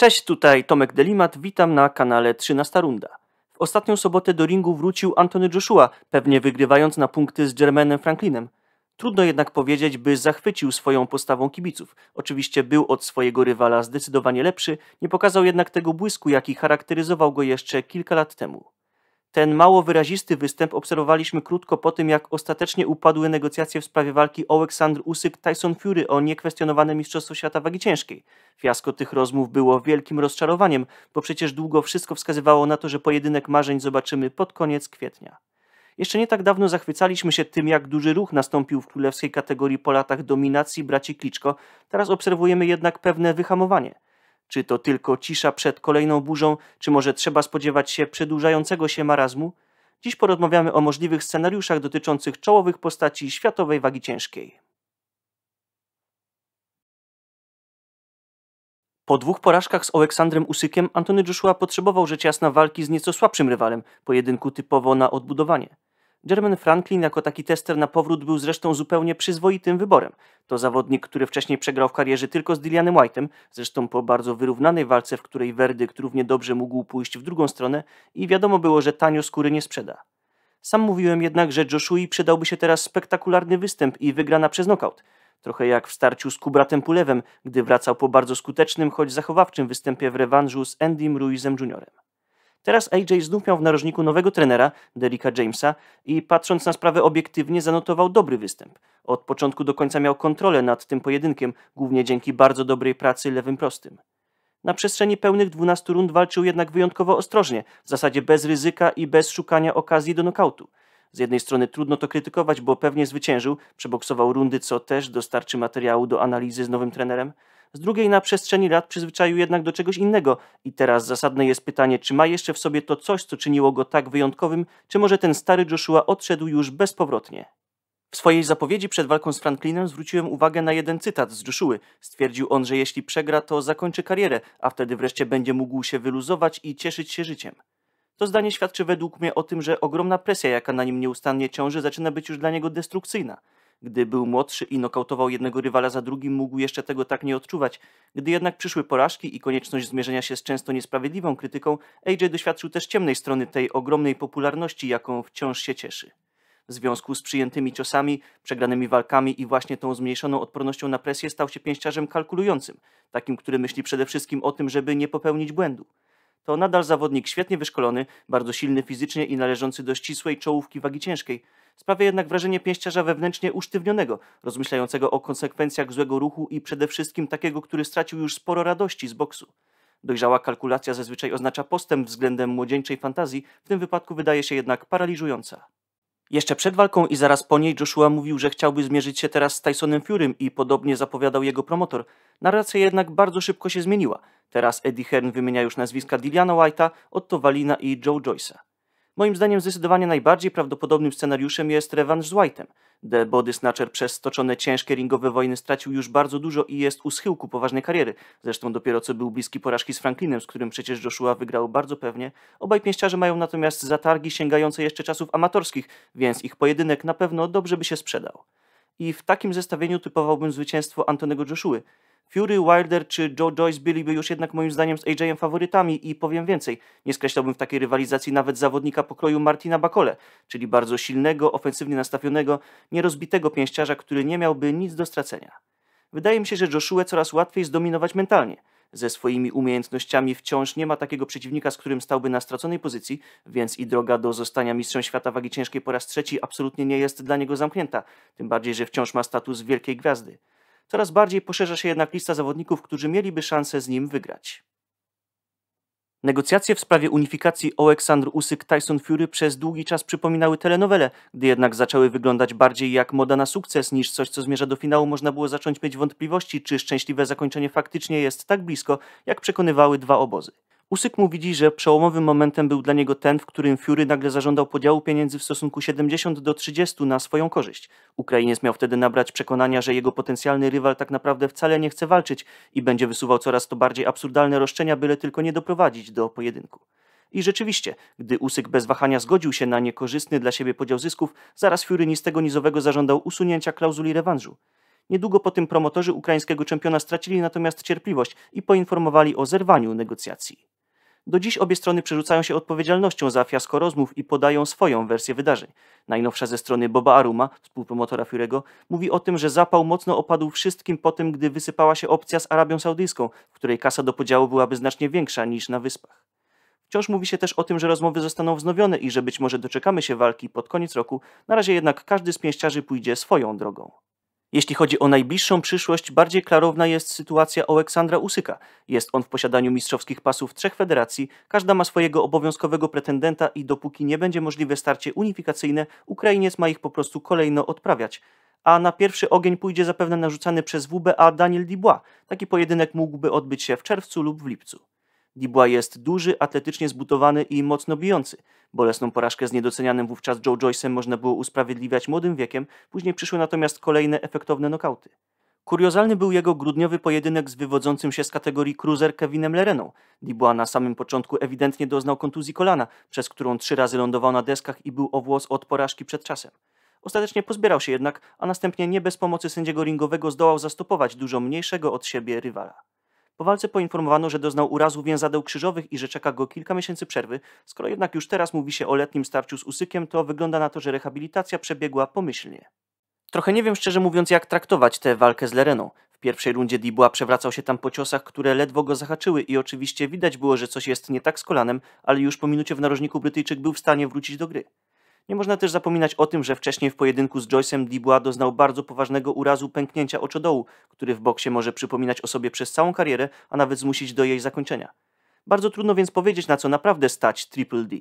Cześć, tutaj Tomek Delimat, witam na kanale 13 Runda. W ostatnią sobotę do ringu wrócił Antony Joshua, pewnie wygrywając na punkty z Jermainem Franklinem. Trudno jednak powiedzieć, by zachwycił swoją postawą kibiców. Oczywiście był od swojego rywala zdecydowanie lepszy, nie pokazał jednak tego błysku, jaki charakteryzował go jeszcze kilka lat temu. Ten mało wyrazisty występ obserwowaliśmy krótko po tym, jak ostatecznie upadły negocjacje w sprawie walki Oleksandr Usyk-Tyson Fury o niekwestionowane Mistrzostwo Świata Wagi Ciężkiej. Fiasko tych rozmów było wielkim rozczarowaniem, bo przecież długo wszystko wskazywało na to, że pojedynek marzeń zobaczymy pod koniec kwietnia. Jeszcze nie tak dawno zachwycaliśmy się tym, jak duży ruch nastąpił w królewskiej kategorii po latach dominacji braci Kliczko, teraz obserwujemy jednak pewne wyhamowanie – czy to tylko cisza przed kolejną burzą, czy może trzeba spodziewać się przedłużającego się marazmu? Dziś porozmawiamy o możliwych scenariuszach dotyczących czołowych postaci światowej wagi ciężkiej. Po dwóch porażkach z Aleksandrem Usykiem Antony Joshua potrzebował rzecz jasna walki z nieco słabszym rywalem, pojedynku typowo na odbudowanie. German Franklin jako taki tester na powrót był zresztą zupełnie przyzwoitym wyborem. To zawodnik, który wcześniej przegrał w karierze tylko z Dillianem White'em, zresztą po bardzo wyrównanej walce, w której werdykt równie dobrze mógł pójść w drugą stronę i wiadomo było, że tanio skóry nie sprzeda. Sam mówiłem jednak, że Joshua przydałby się teraz spektakularny występ i wygrana przez nokaut. Trochę jak w starciu z Kubratem Pulewem, gdy wracał po bardzo skutecznym, choć zachowawczym występie w rewanżu z Endym Ruizem Jr. Teraz AJ znów miał w narożniku nowego trenera, Derricka Jamesa, i patrząc na sprawę obiektywnie, zanotował dobry występ. Od początku do końca miał kontrolę nad tym pojedynkiem, głównie dzięki bardzo dobrej pracy lewym prostym. Na przestrzeni pełnych 12 rund walczył jednak wyjątkowo ostrożnie, w zasadzie bez ryzyka i bez szukania okazji do nokautu. Z jednej strony trudno to krytykować, bo pewnie zwyciężył, przeboksował rundy, co też dostarczy materiału do analizy z nowym trenerem z drugiej na przestrzeni lat przyzwyczaił jednak do czegoś innego i teraz zasadne jest pytanie, czy ma jeszcze w sobie to coś, co czyniło go tak wyjątkowym, czy może ten stary Joshua odszedł już bezpowrotnie. W swojej zapowiedzi przed walką z Franklinem zwróciłem uwagę na jeden cytat z Joshua. Stwierdził on, że jeśli przegra, to zakończy karierę, a wtedy wreszcie będzie mógł się wyluzować i cieszyć się życiem. To zdanie świadczy według mnie o tym, że ogromna presja, jaka na nim nieustannie ciąży, zaczyna być już dla niego destrukcyjna. Gdy był młodszy i nokautował jednego rywala za drugim, mógł jeszcze tego tak nie odczuwać. Gdy jednak przyszły porażki i konieczność zmierzenia się z często niesprawiedliwą krytyką, AJ doświadczył też ciemnej strony tej ogromnej popularności, jaką wciąż się cieszy. W związku z przyjętymi ciosami, przegranymi walkami i właśnie tą zmniejszoną odpornością na presję stał się pięściarzem kalkulującym, takim, który myśli przede wszystkim o tym, żeby nie popełnić błędu to nadal zawodnik świetnie wyszkolony, bardzo silny fizycznie i należący do ścisłej czołówki wagi ciężkiej. Sprawia jednak wrażenie pięściarza wewnętrznie usztywnionego, rozmyślającego o konsekwencjach złego ruchu i przede wszystkim takiego, który stracił już sporo radości z boksu. Dojrzała kalkulacja zazwyczaj oznacza postęp względem młodzieńczej fantazji, w tym wypadku wydaje się jednak paraliżująca. Jeszcze przed walką i zaraz po niej Joshua mówił, że chciałby zmierzyć się teraz z Tysonem Furym i podobnie zapowiadał jego promotor. Narracja jednak bardzo szybko się zmieniła. Teraz Eddie Hearn wymienia już nazwiska Dillana White'a, Otto Walina i Joe Joyce'a. Moim zdaniem zdecydowanie najbardziej prawdopodobnym scenariuszem jest rewanż z White'em. The Body Snatcher przez stoczone ciężkie ringowe wojny stracił już bardzo dużo i jest u schyłku poważnej kariery. Zresztą dopiero co był bliski porażki z Franklinem, z którym przecież Joshua wygrał bardzo pewnie. Obaj pięściarze mają natomiast zatargi sięgające jeszcze czasów amatorskich, więc ich pojedynek na pewno dobrze by się sprzedał. I w takim zestawieniu typowałbym zwycięstwo Antonego Joshua. Fury, Wilder czy Joe Joyce byliby już jednak moim zdaniem z AJ-em faworytami i powiem więcej, nie skreślałbym w takiej rywalizacji nawet zawodnika pokroju Martina Bakole, czyli bardzo silnego, ofensywnie nastawionego, nierozbitego pięściarza, który nie miałby nic do stracenia. Wydaje mi się, że Joshua coraz łatwiej zdominować mentalnie. Ze swoimi umiejętnościami wciąż nie ma takiego przeciwnika, z którym stałby na straconej pozycji, więc i droga do zostania mistrzem świata wagi ciężkiej po raz trzeci absolutnie nie jest dla niego zamknięta, tym bardziej, że wciąż ma status wielkiej gwiazdy. Coraz bardziej poszerza się jednak lista zawodników, którzy mieliby szansę z nim wygrać. Negocjacje w sprawie unifikacji Oleksandr Usyk-Tyson Fury przez długi czas przypominały telenowele, gdy jednak zaczęły wyglądać bardziej jak moda na sukces niż coś, co zmierza do finału, można było zacząć mieć wątpliwości, czy szczęśliwe zakończenie faktycznie jest tak blisko, jak przekonywały dwa obozy. Usyk mu widzi, że przełomowym momentem był dla niego ten, w którym Fury nagle zażądał podziału pieniędzy w stosunku 70 do 30 na swoją korzyść. Ukrainiec miał wtedy nabrać przekonania, że jego potencjalny rywal tak naprawdę wcale nie chce walczyć i będzie wysuwał coraz to bardziej absurdalne roszczenia, byle tylko nie doprowadzić do pojedynku. I rzeczywiście, gdy Usyk bez wahania zgodził się na niekorzystny dla siebie podział zysków, zaraz Fury ni z tego nizowego zażądał usunięcia klauzuli rewanżu. Niedługo po tym promotorzy ukraińskiego czempiona stracili natomiast cierpliwość i poinformowali o zerwaniu negocjacji. Do dziś obie strony przerzucają się odpowiedzialnością za fiasko rozmów i podają swoją wersję wydarzeń. Najnowsza ze strony Boba Aruma, współpromotora Fiurego, mówi o tym, że zapał mocno opadł wszystkim po tym, gdy wysypała się opcja z Arabią Saudyjską, w której kasa do podziału byłaby znacznie większa niż na wyspach. Wciąż mówi się też o tym, że rozmowy zostaną wznowione i że być może doczekamy się walki pod koniec roku, na razie jednak każdy z pięściarzy pójdzie swoją drogą. Jeśli chodzi o najbliższą przyszłość, bardziej klarowna jest sytuacja Aleksandra Usyka. Jest on w posiadaniu mistrzowskich pasów trzech federacji, każda ma swojego obowiązkowego pretendenta i dopóki nie będzie możliwe starcie unifikacyjne, Ukrainiec ma ich po prostu kolejno odprawiać. A na pierwszy ogień pójdzie zapewne narzucany przez WBA Daniel Dubois. Taki pojedynek mógłby odbyć się w czerwcu lub w lipcu. Dibła jest duży, atletycznie zbutowany i mocno bijący. Bolesną porażkę z niedocenianym wówczas Joe Joyce'em można było usprawiedliwiać młodym wiekiem, później przyszły natomiast kolejne efektowne nokauty. Kuriozalny był jego grudniowy pojedynek z wywodzącym się z kategorii cruiser Kevinem Lereną. Dibła na samym początku ewidentnie doznał kontuzji kolana, przez którą trzy razy lądował na deskach i był o włos od porażki przed czasem. Ostatecznie pozbierał się jednak, a następnie nie bez pomocy sędziego ringowego zdołał zastopować dużo mniejszego od siebie rywala. Po walce poinformowano, że doznał urazu więzadeł krzyżowych i że czeka go kilka miesięcy przerwy. Skoro jednak już teraz mówi się o letnim starciu z usykiem, to wygląda na to, że rehabilitacja przebiegła pomyślnie. Trochę nie wiem szczerze mówiąc, jak traktować tę walkę z Lereną. W pierwszej rundzie Dibła przewracał się tam po ciosach, które ledwo go zahaczyły i oczywiście widać było, że coś jest nie tak z kolanem, ale już po minucie w narożniku Brytyjczyk był w stanie wrócić do gry. Nie można też zapominać o tym, że wcześniej w pojedynku z Joyce'em Dubois doznał bardzo poważnego urazu pęknięcia oczodołu, który w boksie może przypominać o sobie przez całą karierę, a nawet zmusić do jej zakończenia. Bardzo trudno więc powiedzieć, na co naprawdę stać Triple D.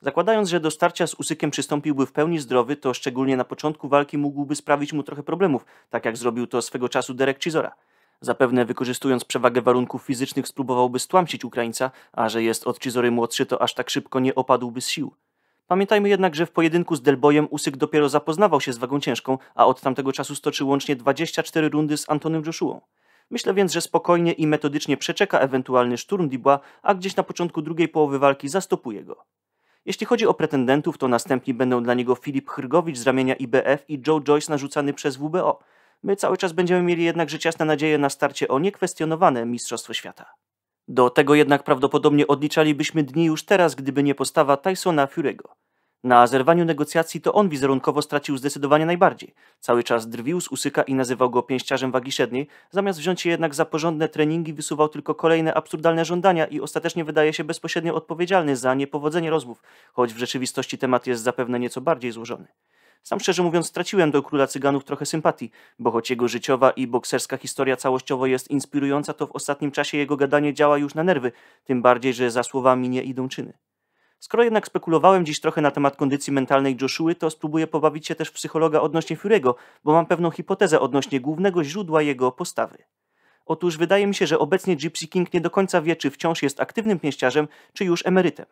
Zakładając, że do starcia z Usykiem przystąpiłby w pełni zdrowy, to szczególnie na początku walki mógłby sprawić mu trochę problemów, tak jak zrobił to swego czasu Derek Chisora. Zapewne wykorzystując przewagę warunków fizycznych spróbowałby stłamsić Ukraińca, a że jest od Chizory młodszy, to aż tak szybko nie opadłby z sił. Pamiętajmy jednak, że w pojedynku z Delbojem Usyk dopiero zapoznawał się z wagą ciężką, a od tamtego czasu stoczył łącznie 24 rundy z Antonym Joshuą. Myślę więc, że spokojnie i metodycznie przeczeka ewentualny szturm Dibła, a gdzieś na początku drugiej połowy walki zastopuje go. Jeśli chodzi o pretendentów, to następni będą dla niego Filip Hrgowicz z ramienia IBF i Joe Joyce narzucany przez WBO. My cały czas będziemy mieli jednakże ciasne nadzieje na starcie o niekwestionowane Mistrzostwo Świata. Do tego jednak prawdopodobnie odliczalibyśmy dni już teraz, gdyby nie postawa Tysona Fury'ego. Na zerwaniu negocjacji to on wizerunkowo stracił zdecydowanie najbardziej. Cały czas drwił z usyka i nazywał go pięściarzem wagi średniej, zamiast wziąć je jednak za porządne treningi wysuwał tylko kolejne absurdalne żądania i ostatecznie wydaje się bezpośrednio odpowiedzialny za niepowodzenie rozmów, choć w rzeczywistości temat jest zapewne nieco bardziej złożony. Sam szczerze mówiąc straciłem do króla cyganów trochę sympatii, bo choć jego życiowa i bokserska historia całościowo jest inspirująca, to w ostatnim czasie jego gadanie działa już na nerwy, tym bardziej, że za słowami nie idą czyny. Skoro jednak spekulowałem dziś trochę na temat kondycji mentalnej Joshua, to spróbuję pobawić się też psychologa odnośnie Fury'ego, bo mam pewną hipotezę odnośnie głównego źródła jego postawy. Otóż wydaje mi się, że obecnie Gypsy King nie do końca wie, czy wciąż jest aktywnym pięściarzem, czy już emerytem.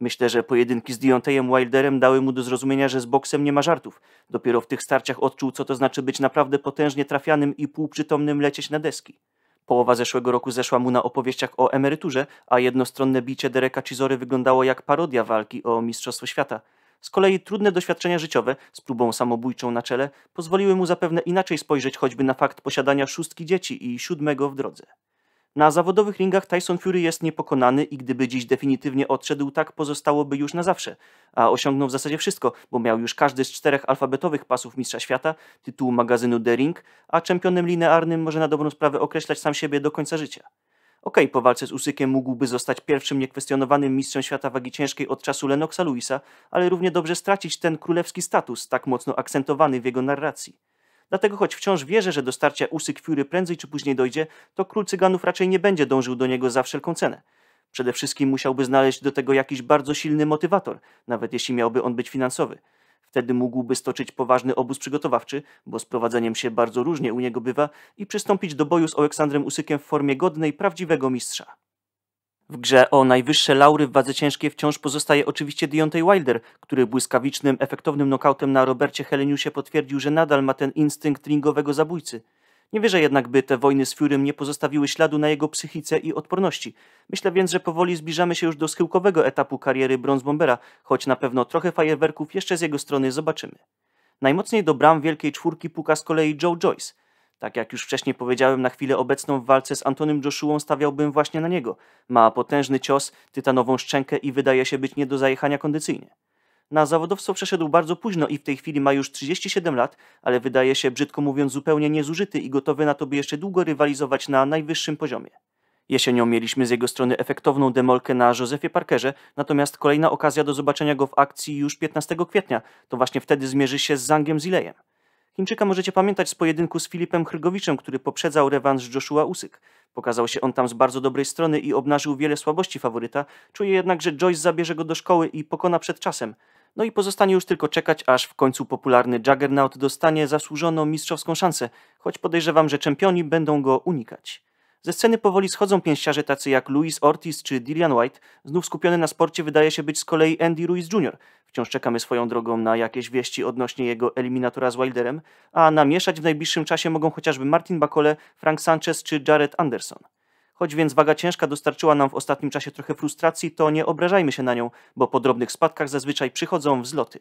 Myślę, że pojedynki z Deontayem Wilderem dały mu do zrozumienia, że z boksem nie ma żartów. Dopiero w tych starciach odczuł, co to znaczy być naprawdę potężnie trafianym i półprzytomnym lecieć na deski. Połowa zeszłego roku zeszła mu na opowieściach o emeryturze, a jednostronne bicie Dereka Chizory wyglądało jak parodia walki o Mistrzostwo Świata. Z kolei trudne doświadczenia życiowe, z próbą samobójczą na czele, pozwoliły mu zapewne inaczej spojrzeć choćby na fakt posiadania szóstki dzieci i siódmego w drodze. Na zawodowych ringach Tyson Fury jest niepokonany i gdyby dziś definitywnie odszedł, tak pozostałoby już na zawsze. A osiągnął w zasadzie wszystko, bo miał już każdy z czterech alfabetowych pasów Mistrza Świata, tytuł magazynu The Ring, a czempionem linearnym może na dobrą sprawę określać sam siebie do końca życia. Okej, okay, po walce z Usykiem mógłby zostać pierwszym niekwestionowanym mistrzem świata wagi ciężkiej od czasu Lenoxa Luisa, ale równie dobrze stracić ten królewski status, tak mocno akcentowany w jego narracji. Dlatego choć wciąż wierzę, że do starcia Usy Kwiury prędzej czy później dojdzie, to król cyganów raczej nie będzie dążył do niego za wszelką cenę. Przede wszystkim musiałby znaleźć do tego jakiś bardzo silny motywator, nawet jeśli miałby on być finansowy. Wtedy mógłby stoczyć poważny obóz przygotowawczy, bo z prowadzeniem się bardzo różnie u niego bywa, i przystąpić do boju z Aleksandrem Usykiem w formie godnej prawdziwego mistrza. W grze o najwyższe laury w wadze ciężkiej wciąż pozostaje oczywiście Deontay Wilder, który błyskawicznym, efektownym nokautem na Robercie Heleniusie potwierdził, że nadal ma ten instynkt ringowego zabójcy. Nie wierzę jednak, by te wojny z Furym nie pozostawiły śladu na jego psychice i odporności. Myślę więc, że powoli zbliżamy się już do schyłkowego etapu kariery Bronze Bombera, choć na pewno trochę fajerwerków jeszcze z jego strony zobaczymy. Najmocniej do bram wielkiej czwórki puka z kolei Joe Joyce – tak jak już wcześniej powiedziałem, na chwilę obecną w walce z Antonym Joshuą stawiałbym właśnie na niego. Ma potężny cios, tytanową szczękę i wydaje się być nie do zajechania kondycyjnie. Na zawodowstwo przeszedł bardzo późno i w tej chwili ma już 37 lat, ale wydaje się, brzydko mówiąc, zupełnie niezużyty i gotowy na to, by jeszcze długo rywalizować na najwyższym poziomie. Jesienią mieliśmy z jego strony efektowną demolkę na Josefie Parkerze, natomiast kolejna okazja do zobaczenia go w akcji już 15 kwietnia, to właśnie wtedy zmierzy się z Zangiem Zilejem. Chińczyka możecie pamiętać z pojedynku z Filipem Hrygowiczem, który poprzedzał rewanż Joshua Usyk. Pokazał się on tam z bardzo dobrej strony i obnażył wiele słabości faworyta, czuje jednak, że Joyce zabierze go do szkoły i pokona przed czasem. No i pozostanie już tylko czekać, aż w końcu popularny Juggernaut dostanie zasłużoną mistrzowską szansę, choć podejrzewam, że czempioni będą go unikać. Ze sceny powoli schodzą pięściarze tacy jak Luis Ortiz czy Dillian White. Znów skupiony na sporcie wydaje się być z kolei Andy Ruiz Jr. Wciąż czekamy swoją drogą na jakieś wieści odnośnie jego eliminatora z Wilderem, a namieszać w najbliższym czasie mogą chociażby Martin Bakole, Frank Sanchez czy Jared Anderson. Choć więc waga ciężka dostarczyła nam w ostatnim czasie trochę frustracji, to nie obrażajmy się na nią, bo po drobnych spadkach zazwyczaj przychodzą wzloty.